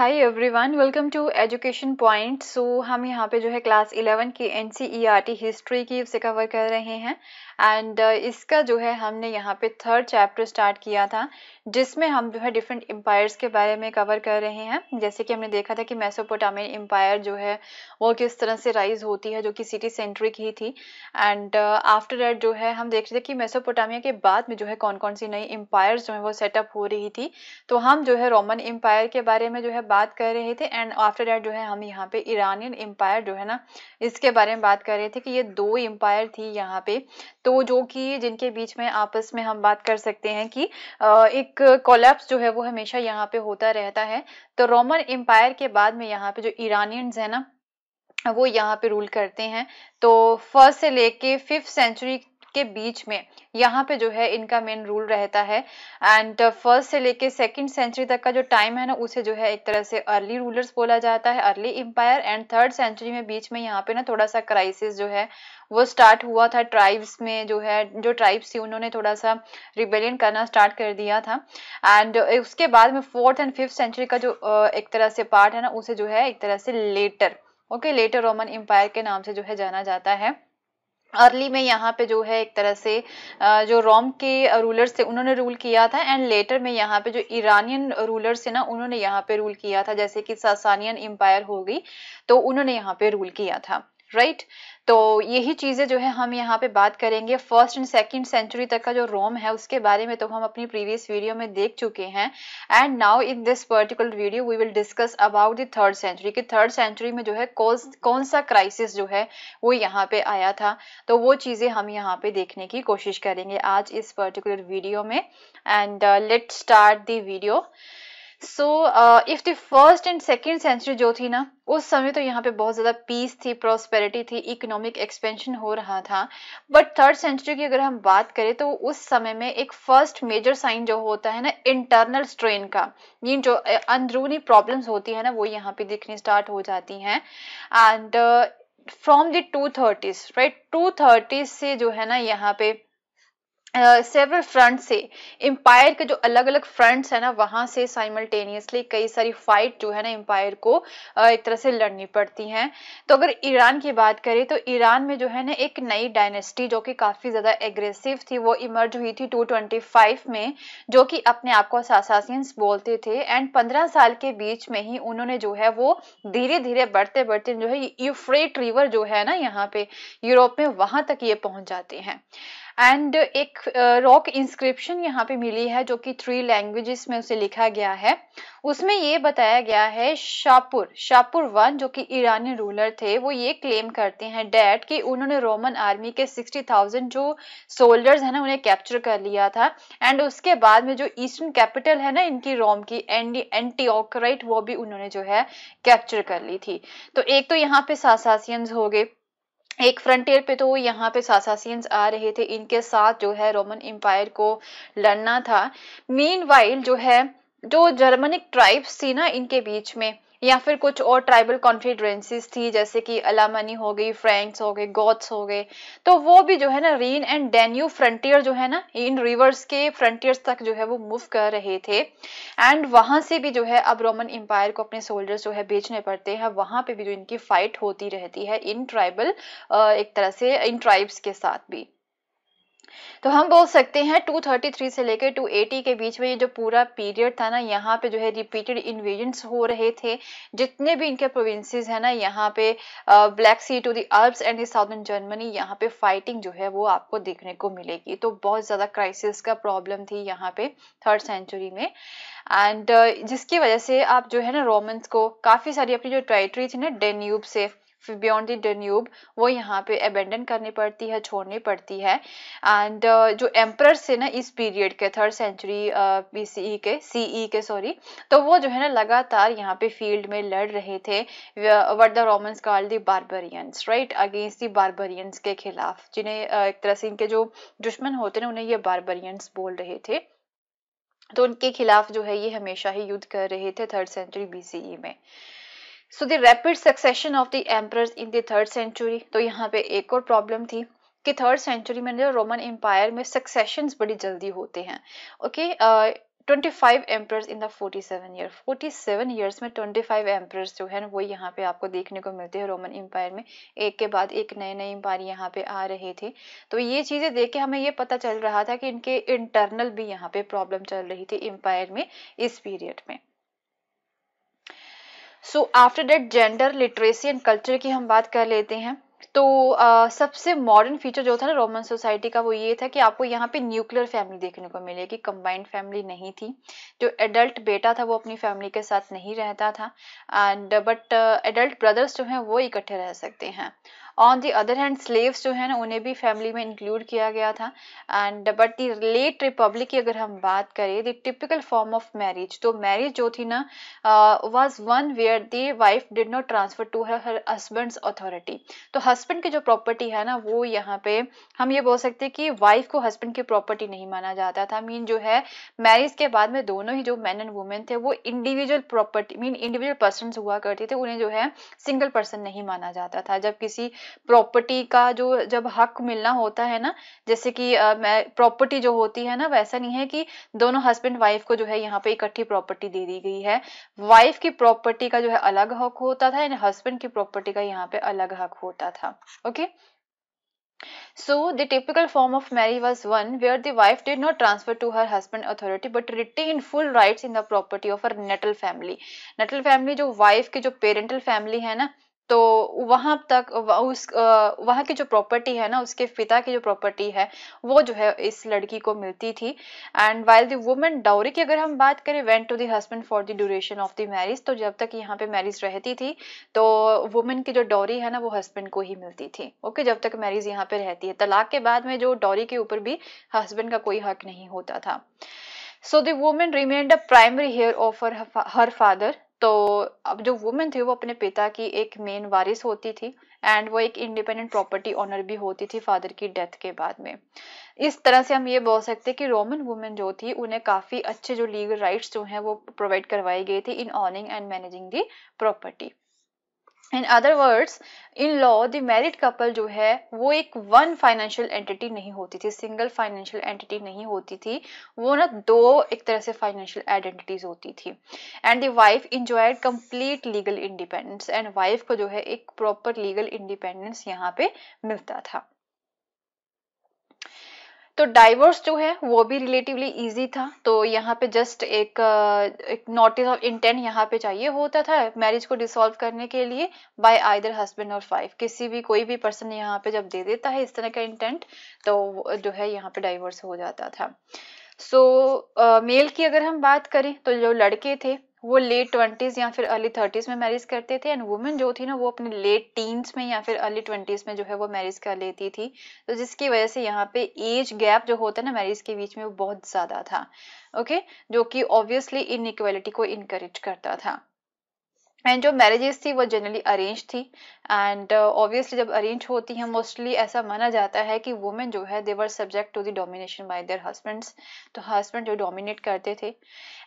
Hi everyone welcome to education point so हम यहाँ पे जो है क्लास इलेवन की एन हिस्ट्री e की उसे कवर कर रहे हैं एंड uh, इसका जो है हमने यहाँ पे थर्ड चैप्टर स्टार्ट किया था जिसमें हम जो है डिफरेंट एम्पायर्स के बारे में कवर कर रहे हैं जैसे कि हमने देखा था कि मैसोपोटामिन एम्पायर जो है वो किस तरह से राइज होती है जो कि सिटी सेंट्रिक ही थी एंड आफ्टर डैट जो है हम देख रहे थे कि मैसोपोटामिया के बाद में जो है कौन कौन सी नई एम्पायर्स जो है वो सेटअप हो रही थी तो हम जो है रोमन एम्पायर के बारे में जो है बात कर रहे थे एंड आफ्टर डैट जो है हम यहाँ पे ईरानियन एम्पायर जो है ना इसके बारे में बात कर रहे थे कि ये दो एम्पायर थी यहाँ पे तो जो कि जिनके बीच में आपस में हम बात कर सकते हैं कि एक कोलेप्स जो है वो हमेशा यहाँ पे होता रहता है तो रोमन एम्पायर के बाद में यहाँ पे जो ईरानियंस है ना वो यहाँ पे रूल करते हैं तो फर्स्ट से लेके फिफ्थ सेंचुरी के बीच में यहाँ पे जो है इनका मेन रूल रहता है एंड फर्स्ट uh, से लेके सेकेंड सेंचुरी तक का जो टाइम है ना उसे जो है एक तरह से अर्ली रूलर्स बोला जाता है early empire and third century में बीच में यहाँ पे ना थोड़ा सा क्राइसिस जो है वो स्टार्ट हुआ था ट्राइब्स में जो है जो ट्राइब्स थी उन्होंने थोड़ा सा रिबेलियन करना स्टार्ट कर दिया था एंड uh, उसके बाद में फोर्थ एंड फिफ्थ सेंचुरी का जो uh, एक तरह से पार्ट है ना उसे जो है एक तरह से letter okay letter Roman empire के नाम से जो है जाना जाता है अर्ली में यहाँ पे जो है एक तरह से जो रोम के रूलर्स थे उन्होंने रूल किया था एंड लेटर में यहाँ पे जो ईरानियन रूलर्स थे ना उन्होंने यहाँ पे रूल किया था जैसे कि सासानियन एम्पायर हो गई तो उन्होंने यहाँ पे रूल किया था राइट तो यही चीज़ें जो है हम यहाँ पे बात करेंगे फर्स्ट एंड सेकंड सेंचुरी तक का जो रोम है उसके बारे में तो हम अपनी प्रीवियस वीडियो में देख चुके हैं and now in this particular video we will discuss about the third century कि थर्ड सेंचुरी में जो है कौन कौन सा क्राइसिस जो है वो यहाँ पे आया था तो वो चीज़ें हम यहाँ पे देखने की कोशिश करेंगे आज इस पर्टिकुलर वीडियो में and let start video so if the first and second century जो थी ना उस समय तो यहाँ पे बहुत ज़्यादा पीस थी प्रॉस्पेरिटी थी इकोनॉमिक एक्सपेंशन हो रहा था बट थर्ड सेंचुरी की अगर हम बात करें तो उस समय में एक फर्स्ट मेजर साइन जो होता है ना इंटरनल स्ट्रेन का ये जो अंदरूनी प्रॉब्लम्स होती है ना वो यहाँ पे दिखनी स्टार्ट हो जाती हैं and from the two thirties right two thirties से जो है ना यहाँ पे सेवरल फ्रंट से एम्पायर के जो अलग अलग फ्रंट्स है ना वहाँ से साइमल्टेनियसली कई सारी फाइट जो है ना एम्पायर को एक तरह से लड़नी पड़ती हैं तो अगर ईरान की बात करें तो ईरान में जो है ना एक नई डायनेस्टी जो कि काफ़ी ज़्यादा एग्रेसिव थी वो इमर्ज हुई थी 225 में जो कि अपने आप को सासासियंस बोलते थे एंड पंद्रह साल के बीच में ही उन्होंने जो है वो धीरे धीरे बढ़ते बढ़ते जो है यूफ्रेट रिवर जो है ना यहाँ पे यूरोप में वहाँ तक ये पहुँच जाते हैं एंड एक रॉक uh, इंस्क्रिप्शन यहाँ पे मिली है जो कि थ्री लैंग्वेजेस में उसे लिखा गया है उसमें ये बताया गया है शाहपुर शाहपुर वन जो कि ईरानी रूलर थे वो ये क्लेम करते हैं डैट कि उन्होंने रोमन आर्मी के 60,000 जो सोल्जर्स है ना उन्हें कैप्चर कर लिया था एंड उसके बाद में जो ईस्टर्न कैपिटल है ना इनकी रोम की एंटीओकराइट वो भी उन्होंने जो है कैप्चर कर ली थी तो एक तो यहाँ पे सासासियंस हो गए एक फ्रंटियर पे तो यहाँ पे सासासियंस आ रहे थे इनके साथ जो है रोमन एम्पायर को लड़ना था मीन जो है जो जर्मनिक ट्राइब्स थी ना इनके बीच में या फिर कुछ और ट्राइबल कॉन्फिडेंसीज थी जैसे कि अलामनी हो गई फ्रेंक्स हो गए गोथ्स हो गए तो वो भी जो है ना रीन एंड डेन्यू फ्रंटियर जो है ना इन रिवर्स के फ्रंटियर्स तक जो है वो मूव कर रहे थे एंड वहां से भी जो है अब रोमन एम्पायर को अपने सोल्जर्स जो है बेचने पड़ते हैं वहां पर भी जो इनकी फाइट होती रहती है इन ट्राइबल एक तरह से इन ट्राइब्स के साथ भी तो हम बोल सकते हैं 233 से लेकर 280 के बीच में ये जो पूरा पीरियड था ना यहाँ पे जो है रिपीटेड इन्वेजन्स हो रहे थे जितने भी इनके प्रोविंसेस है ना यहाँ पे Black Sea to the Alps and southern Germany यहाँ पे फाइटिंग जो है वो आपको देखने को मिलेगी तो बहुत ज़्यादा क्राइसिस का प्रॉब्लम थी यहाँ पे थर्ड सेंचुरी में एंड uh, जिसकी वजह से आप जो है ना रोमन्स को काफ़ी सारी अपनी जो टेरिटरी थी ना डेन्यूब से बियॉन्ड द डन्यूब वो यहाँ पे अबेंडन करनी पड़ती है छोड़नी पड़ती है एंड uh, जो एम्प्रर से ना इस पीरियड के third century B C E के सी ई e के सॉरी तो वो जो है ना लगातार यहाँ पे फील्ड में लड़ रहे थे what the Romans call the barbarians right against the barbarians के खिलाफ जिन्हें uh, एक तरह से इनके जो दुश्मन होते ना उन्हें ये बारबरियंस बोल रहे थे तो उनके खिलाफ जो है ये हमेशा ही युद्ध कर रहे थे थर्ड सेंचुरी बीसीई में so the rapid succession of the emperors in third century तो यहाँ पे एक और प्रॉब्लम थी कि थर्ड सेंचुरी में जो रोमन एम्पायर में सक्सेशन बड़ी जल्दी होते हैं okay twenty five emperors in the forty seven year forty seven years में ट्वेंटी फाइव एम्प्रस जो है वो यहाँ पे आपको देखने को मिलते हैं रोमन एम्पायर में एक के बाद एक नए नए एम्पायर यहाँ पे आ रहे थे तो ये चीज़ें देख के हमें ये पता चल रहा था कि इनके इंटरनल भी यहाँ पे प्रॉब्लम चल रही थी एम्पायर में इस पीरियड में so after that gender literacy and culture की हम बात कर लेते हैं तो uh, सबसे मॉडर्न फीचर जो था ना रोमन सोसाइटी का वो ये था कि आपको यहाँ पे न्यूक्लियर फैमिली देखने को मिलेगी कंबाइंड फैमिली नहीं थी जो एडल्ट बेटा था वो अपनी फैमिली के साथ नहीं रहता था एंड बट एडल्ट ब्रदर्स जो हैं वो इकट्ठे रह सकते हैं on the other hand slaves जो है ना उन्हें भी फैमिली में इंक्लूड किया गया था and but the late republic की अगर हम बात करें the typical form of marriage तो मैरिज जो थी ना was one where the wife did not transfer to her husband's authority तो हस्बैंड की जो प्रॉपर्टी है ना वो यहाँ पे हम ये बोल सकते हैं कि वाइफ को हस्बैंड की प्रॉपर्टी नहीं माना जाता था मीन जो है मैरिज के बाद में दोनों ही जो मैन एंड वुमेन थे वो individual property mean individual person हुआ करते थे उन्हें जो है सिंगल पर्सन नहीं माना जाता था जब किसी प्रॉपर्टी का जो जब हक मिलना होता है ना जैसे कि प्रॉपर्टी जो होती है ना वैसा नहीं है कि दोनों हस्बैंड वाइफ को जो है यहाँ पे इकट्ठी प्रॉपर्टी दे दी गई है वाइफ की प्रॉपर्टी का जो है अलग हक होता था यानी हस्बैंड की प्रॉपर्टी का यहाँ पे अलग हक होता था okay So the typical form of marriage was one where the wife did not transfer to her husband authority but retained full rights in the property of her natal family. Natal family jo wife ke jo parental family hai na तो वहाँ तक उस वहाँ की जो property है ना उसके पिता की जो प्रॉपर्टी है वो जो है इस लड़की को मिलती थी and while the women dowry की अगर हम बात करें went to the husband for the duration of the marriage तो जब तक यहाँ पे मैरिज रहती थी तो वुमेन की जो डॉरी है ना वो हस्बैंड को ही मिलती थी ओके जब तक मैरिज यहाँ पे रहती है तलाक के बाद में जो डॉरी के ऊपर भी हस्बैंड का कोई हक नहीं होता था so the women remained a primary heir of her father तो अब जो वुमेन थी वो अपने पिता की एक मेन वारिस होती थी एंड वो एक इंडिपेंडेंट प्रॉपर्टी ऑनर भी होती थी फादर की डेथ के बाद में इस तरह से हम ये बोल सकते कि रोमन वुमेन जो थी उन्हें काफ़ी अच्छे जो लीगल राइट्स जो हैं वो प्रोवाइड करवाई गई थी in owning and managing the property in other words in law the married couple जो है वो एक वन फाइनेंशियल एंटिटी नहीं होती थी सिंगल फाइनेंशियल एंटिटी नहीं होती थी वो ना दो एक तरह से फाइनेंशियल आइडेंटिटीज होती थी and the wife enjoyed complete legal independence and wife को जो है एक प्रॉपर लीगल इंडिपेंडेंस यहाँ पे मिलता था तो डाइवोर्स जो है वो भी रिलेटिवली इजी था तो यहाँ पे जस्ट एक uh, एक नोटिस ऑफ इंटेंट यहाँ पे चाहिए होता था मैरिज को डिसॉल्व करने के लिए बाय आइदर हस्बैंड और वाइफ किसी भी कोई भी पर्सन यहाँ पे जब दे देता है इस तरह का इंटेंट तो जो है यहाँ पे डाइवोर्स हो जाता था सो so, मेल uh, की अगर हम बात करें तो जो लड़के थे वो लेट ट्वेंटीज या फिर अर्ली थर्टीज में मैरिज करते थे एंड वुमेन जो थी ना वो अपने लेट टीन्स में या फिर अर्ली ट्वेंटीज में जो है वो मैरिज कर लेती थी तो जिसकी वजह से यहाँ पे एज गैप जो होता है ना मैरिज के बीच में वो बहुत ज़्यादा था ओके okay? जो कि ऑब्वियसली इन इक्वेलिटी को इनकरेज करता था एंड जो मैरिजेस थी वो जनरली अरेंज थी एंड ऑब्वियसली uh, जब अरेंज होती है मोस्टली ऐसा माना जाता है कि वुमेन जो है they were subject to the domination by their husbands तो हस्बैंड जो डोमिनेट करते थे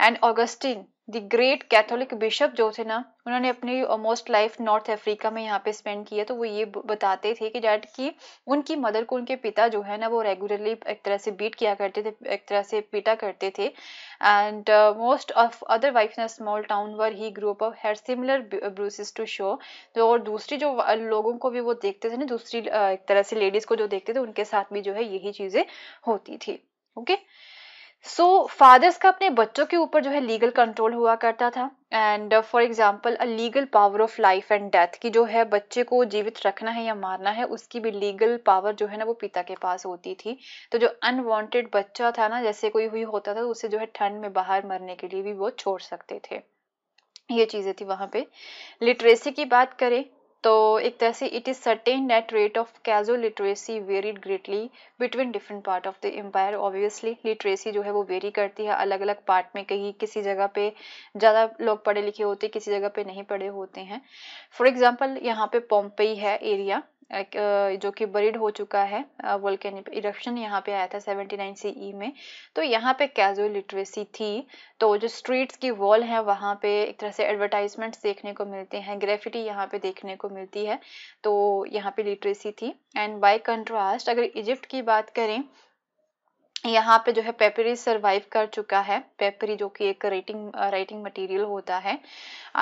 and Augustine the great Catholic bishop जो थे ना उन्होंने अपनी ऑलमोस्ट लाइफ नॉर्थ अफ्रीका में यहाँ पे स्पेंड किया तो वो ये बताते थे कि डैट कि उनकी मदर को उनके पिता जो है ना वो रेगुलरली एक तरह से बीट किया करते थे एक तरह से पीटा करते थे and most of other wife in small town were ही group of her similar bruises to show तो और दूसरी जो लोगों को भी वो देखते थे ना दूसरी uh, एक तरह से लेडीज को जो देखते थे उनके साथ भी जो है यही चीज़ें होती थी okay okay? So so, fathers का अपने बच्चों के ऊपर जो है लीगल कंट्रोल हुआ करता था and for example a legal power of life and death की जो है बच्चे को जीवित रखना है या मारना है उसकी भी लीगल पावर जो है ना वो पिता के पास होती थी तो जो अनवांटेड बच्चा था ना जैसे कोई हुई होता था उसे जो है ठंड में बाहर मरने के लिए भी वो छोड़ सकते थे ये चीज़ें थी वहाँ पे लिटरेसी की बात करें तो एक तरह से it is certain that rate of casual literacy varied greatly between different part of the empire obviously literacy जो है वो वेरी करती है अलग अलग पार्ट में कहीं किसी जगह पे ज़्यादा लोग पढ़े लिखे होते किसी जगह पे नहीं पढ़े होते हैं फॉर एग्जाम्पल यहाँ पे पोम्पई है एरिया जो कि बरीड हो चुका है वर्ल्ड इरप्शन यहाँ पे आया था 79 सीई e में तो यहाँ पे कैजुअल लिटरेसी थी तो जो स्ट्रीट्स की वॉल है वहाँ पे एक तरह से एडवर्टाइजमेंट्स देखने को मिलते हैं ग्रेफिटी यहाँ पे देखने को मिलती है तो यहाँ पे लिटरेसी थी एंड बाय कंट्रास्ट अगर इजिप्ट की बात करें यहाँ पे जो है पेपरी सरवाइव कर चुका है पेपरी जो कि एक राइटिंग राइटिंग मटेरियल होता है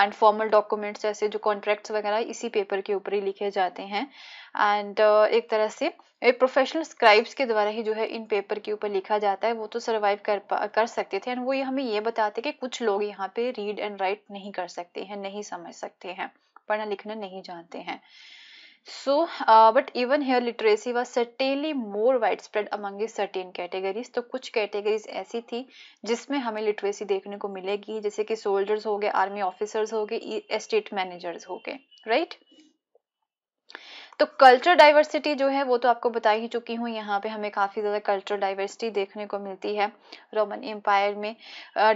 एंड फॉर्मल डॉक्यूमेंट्स जैसे जो कॉन्ट्रैक्ट्स वगैरह इसी पेपर के ऊपर ही लिखे जाते हैं एंड uh, एक तरह से एक प्रोफेशनल स्क्राइब्स के द्वारा ही जो है इन पेपर के ऊपर लिखा जाता है वो तो सर्वाइव कर कर सकते थे एंड वो ये हमें ये बताते कि कुछ लोग यहाँ पे रीड एंड राइट नहीं कर सकते हैं नहीं समझ सकते हैं पढ़ना लिखना नहीं जानते हैं so but even here literacy was certainly more widespread among certain categories तो कुछ कैटेगरीज ऐसी थी जिसमें हमें लिटरेसी देखने को मिलेगी जैसे कि सोल्जर्स हो गए आर्मी ऑफिसर्स हो गए एस्टेट e- मैनेजर्स हो गए राइट right? तो कल्चर डाइवर्सिटी जो है वो तो आपको बता ही चुकी हूँ यहाँ पे हमें काफ़ी ज़्यादा कल्चर डाइवर्सिटी देखने को मिलती है रोमन एम्पायर में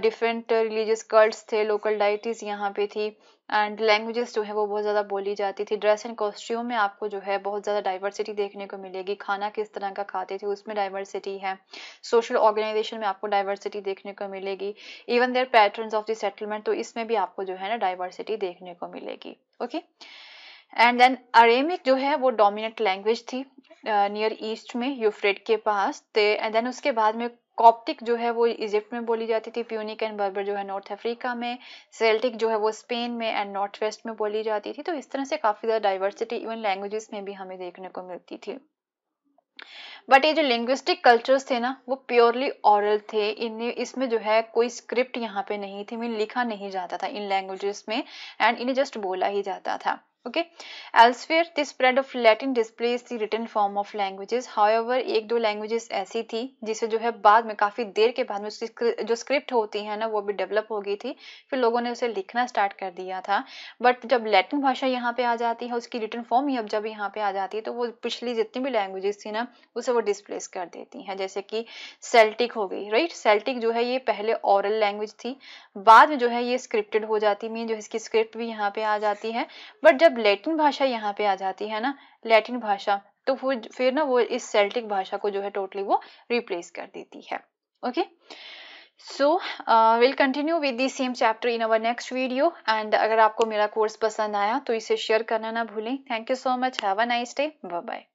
डिफरेंट रिलीजियस कल्ट्स थे लोकल डाइटीज़ यहाँ पे थी एंड लैंग्वेजेस जो है वो बहुत ज़्यादा बोली जाती थी ड्रेस एंड कॉस्ट्यूम में आपको जो है बहुत ज़्यादा डाइवर्सिटी देखने को मिलेगी खाना किस तरह का खाते थे उसमें डाइवर्सिटी है सोशल ऑर्गेनाइजेशन में आपको डाइवर्सिटी देखने को मिलेगी even their pattern of the settlement तो इसमें भी आपको जो है ना डाइवर्सिटी देखने को मिलेगी okay okay? And then Aramaic जो है वो डोमिनेंट लैंग्वेज थी नियर uh, ईस्ट में यूफ्रेट के पास थे एंड देन उसके बाद में कॉप्टिक जो है वो इजिप्ट में बोली जाती थी प्यूनिक एंड बर्बर जो है नॉर्थ अफ्रीका में सेल्टिक जो है वो स्पेन में एंड नॉर्थ वेस्ट में बोली जाती थी तो इस तरह से काफ़ी ज़्यादा डाइवर्सिटी इवन लैंग्वेजेस में भी हमें देखने को मिलती थी बट ये जो लिंग्विस्टिक कल्चर्स थे ना वो प्योरली ऑरल थे इन इसमें जो है कोई स्क्रिप्ट यहाँ पे नहीं थी मीन लिखा नहीं जाता था इन लैंग्वेजेस में एंड इन्हें जस्ट बोला ही जाता था okay elsewhere the spread of latin displaced written form of languages languages however एक दो लैंग्वेजेस ऐसी थी जिसे जो है बाद में काफ़ी देर के बाद में उसकी जो स्क्रिप्ट होती है ना वो भी डेवलप हो गई थी फिर लोगों ने उसे लिखना स्टार्ट कर दिया था बट जब लैटिन भाषा यहाँ पे आ जाती है उसकी रिटर्न फॉर्म ही अब जब यहाँ पे आ जाती है तो वो पिछली जितनी भी लैंग्वेजेस थी ना उसे वो डिस्प्लेस कर देती हैं जैसे कि सेल्टिक हो गई राइट सेल्टिक जो है ये पहले औरल लैंग्वेज थी बाद में जो है ये स्क्रिप्टेड हो जाती मीन जो इसकी स्क्रिप्ट भी यहाँ पे आ जाती है बट जब जब लैटिन भाषा यहाँ पे आ जाती है ना लैटिन भाषा तो फिर फिर ना वो इस सेल्टिक भाषा को जो है टोटली वो रिप्लेस कर देती है okay so we'll continue with the same chapter in our next video and अगर आपको मेरा कोर्स पसंद आया तो इसे शेयर करना ना भूलें thank you so much have a nice day bye bye